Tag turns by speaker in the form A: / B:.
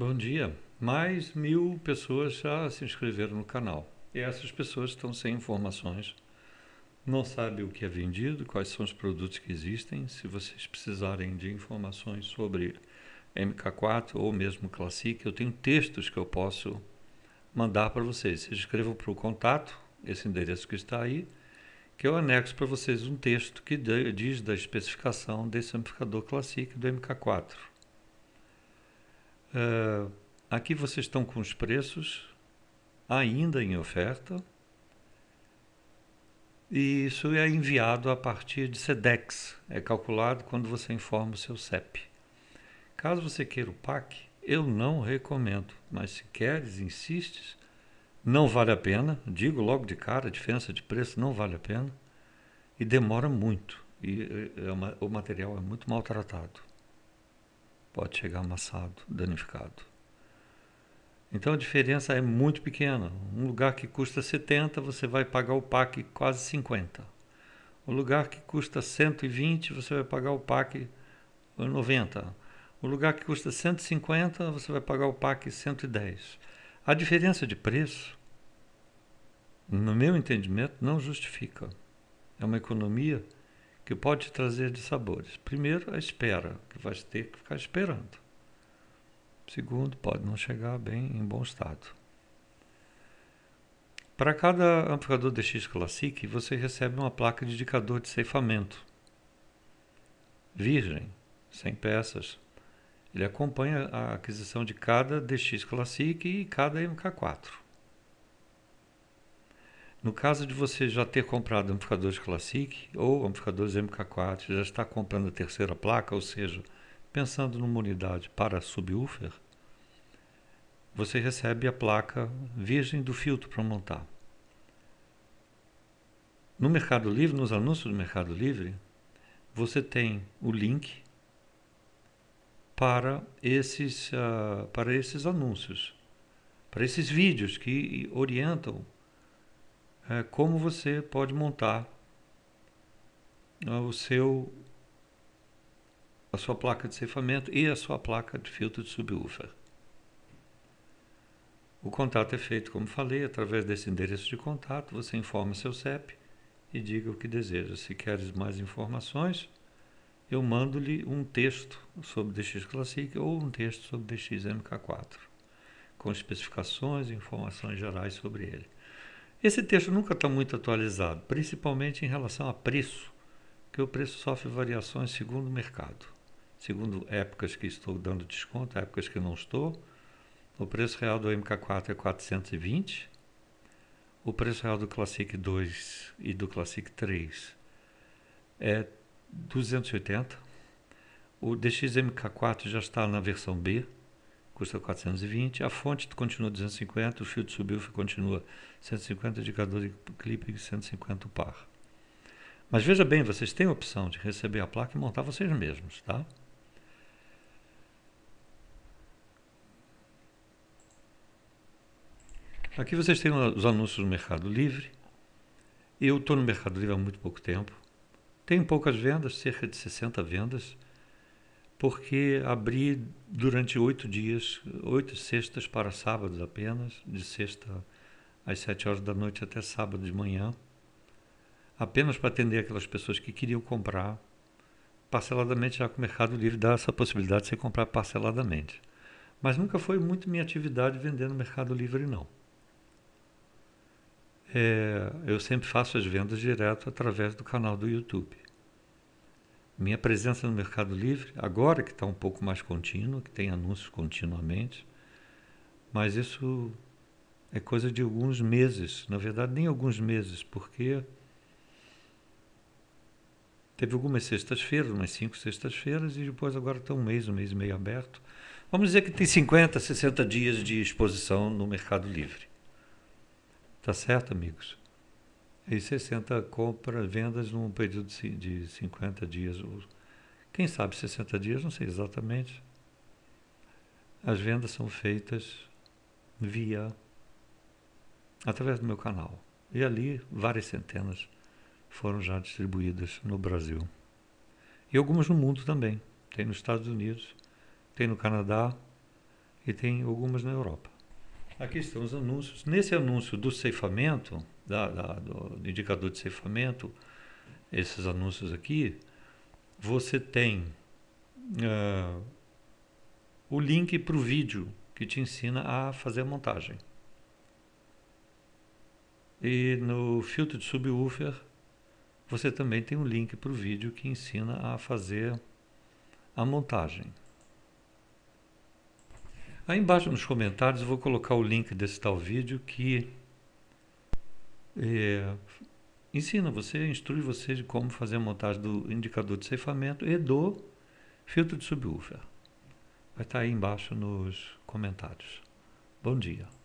A: Bom dia. Mais mil pessoas já se inscreveram no canal. E essas pessoas estão sem informações, não sabem o que é vendido, quais são os produtos que existem. Se vocês precisarem de informações sobre MK4 ou mesmo Classic, eu tenho textos que eu posso mandar para vocês. Se inscrevam para o contato, esse endereço que está aí, que eu anexo para vocês um texto que diz da especificação desse amplificador Classic do MK4. Uh, aqui vocês estão com os preços ainda em oferta. E isso é enviado a partir de SEDEX, é calculado quando você informa o seu CEP. Caso você queira o PAC, eu não recomendo, mas se queres, insistes, não vale a pena. Digo logo de cara, a diferença de preço não vale a pena e demora muito. E, eh, é o material é muito maltratado pode chegar amassado, danificado. Então a diferença é muito pequena. Um lugar que custa 70, você vai pagar o PAC quase 50. O lugar que custa 120, você vai pagar o PAC 90. O lugar que custa 150, você vai pagar o PAC 110. A diferença de preço, no meu entendimento, não justifica. É uma economia que pode trazer de sabores. Primeiro, a espera, que vai ter que ficar esperando. Segundo, pode não chegar bem em bom estado. Para cada amplificador DX Classic, você recebe uma placa de indicador de ceifamento. Virgem, sem peças. Ele acompanha a aquisição de cada DX Classic e cada MK4. No caso de você já ter comprado amplificadores Classic ou amplificadores MK4, já está comprando a terceira placa, ou seja, pensando numa unidade para subwoofer, você recebe a placa virgem do filtro para montar. No Mercado Livre, nos anúncios do Mercado Livre, você tem o link para esses, uh, para esses anúncios, para esses vídeos que orientam é, como você pode montar né, o seu a sua placa de cefamento e a sua placa de filtro de subwoofer. O contato é feito, como falei, através desse endereço de contato. Você informa seu CEP e diga o que deseja. Se queres mais informações, eu mando-lhe um texto sobre DX Classic ou um texto sobre DX MK4, com especificações e informações gerais sobre ele. Esse texto nunca está muito atualizado, principalmente em relação a preço, que o preço sofre variações segundo o mercado, segundo épocas que estou dando desconto, épocas que não estou. O preço real do MK4 é 420, o preço real do Classic 2 e do Classic 3 é 280. O DXMK4 já está na versão B, custa 420, a fonte continua 250, o filtro subiu, continua 150, indicador de clipe 150 o par. Mas veja bem, vocês têm a opção de receber a placa e montar vocês mesmos, tá? Aqui vocês têm os anúncios do Mercado Livre. Eu estou no Mercado Livre há muito pouco tempo. Tenho poucas vendas, cerca de 60 vendas porque abri durante oito dias, oito sextas para sábados apenas, de sexta às sete horas da noite até sábado de manhã, apenas para atender aquelas pessoas que queriam comprar parceladamente, já que o Mercado Livre dá essa possibilidade de você comprar parceladamente. Mas nunca foi muito minha atividade vender no Mercado Livre, não. É, eu sempre faço as vendas direto através do canal do YouTube. Minha presença no Mercado Livre, agora que está um pouco mais contínua, que tem anúncios continuamente, mas isso é coisa de alguns meses, na verdade, nem alguns meses, porque teve algumas sextas-feiras, umas cinco sextas-feiras, e depois agora está um mês, um mês e meio aberto. Vamos dizer que tem 50, 60 dias de exposição no Mercado Livre. Tá certo, amigos? e 60 compras, vendas num período de 50 dias. Quem sabe 60 dias, não sei exatamente. As vendas são feitas via através do meu canal. E ali várias centenas foram já distribuídas no Brasil. E algumas no mundo também. Tem nos Estados Unidos, tem no Canadá e tem algumas na Europa. Aqui estão os anúncios. Nesse anúncio do ceifamento, da, da, do indicador de ceifamento, esses anúncios aqui, você tem uh, o link para o vídeo que te ensina a fazer a montagem. E no filtro de subwoofer, você também tem um link para o vídeo que ensina a fazer a montagem. Aí embaixo nos comentários eu vou colocar o link desse tal vídeo que é, ensina você, instrui você de como fazer a montagem do indicador de ceifamento e do filtro de subwoofer. Vai estar aí embaixo nos comentários. Bom dia.